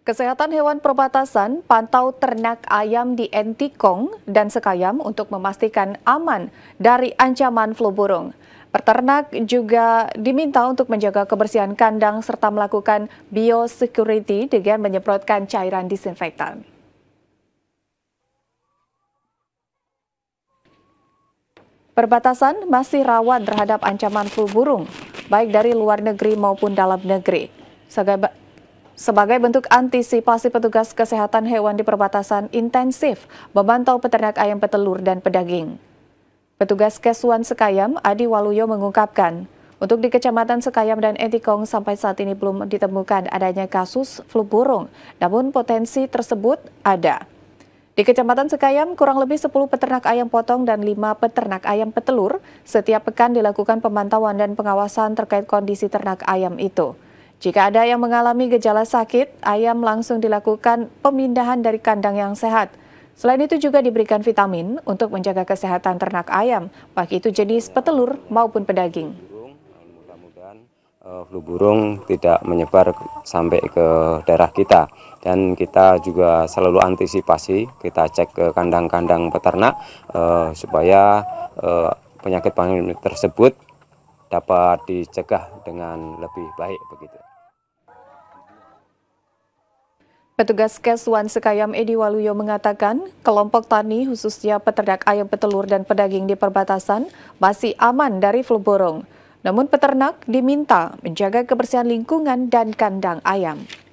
Kesehatan hewan perbatasan pantau ternak ayam di Entikong dan Sekayam untuk memastikan aman dari ancaman flu burung. Peternak juga diminta untuk menjaga kebersihan kandang serta melakukan biosecurity dengan menyemprotkan cairan disinfektan. Perbatasan masih rawan terhadap ancaman flu burung, baik dari luar negeri maupun dalam negeri. Sebagai bentuk antisipasi petugas kesehatan hewan di perbatasan intensif memantau peternak ayam petelur dan pedaging. Petugas Kesuan Sekayam Adi Waluyo mengungkapkan, untuk di Kecamatan Sekayam dan Etikong sampai saat ini belum ditemukan adanya kasus flu burung, namun potensi tersebut ada. Di Kecamatan Sekayam, kurang lebih 10 peternak ayam potong dan 5 peternak ayam petelur. Setiap pekan dilakukan pemantauan dan pengawasan terkait kondisi ternak ayam itu. Jika ada yang mengalami gejala sakit, ayam langsung dilakukan pemindahan dari kandang yang sehat. Selain itu juga diberikan vitamin untuk menjaga kesehatan ternak ayam, baik itu jenis petelur maupun pedaging. Mudah-mudahan eh, flu burung tidak menyebar sampai ke daerah kita dan kita juga selalu antisipasi, kita cek ke kandang-kandang peternak uh, supaya uh, penyakit pandemi tersebut dapat dicegah dengan lebih baik begitu. Petugas Keswan Sekayam Edi Waluyo mengatakan, kelompok tani khususnya peternak ayam petelur dan pedaging di perbatasan masih aman dari flu burung. Namun peternak diminta menjaga kebersihan lingkungan dan kandang ayam.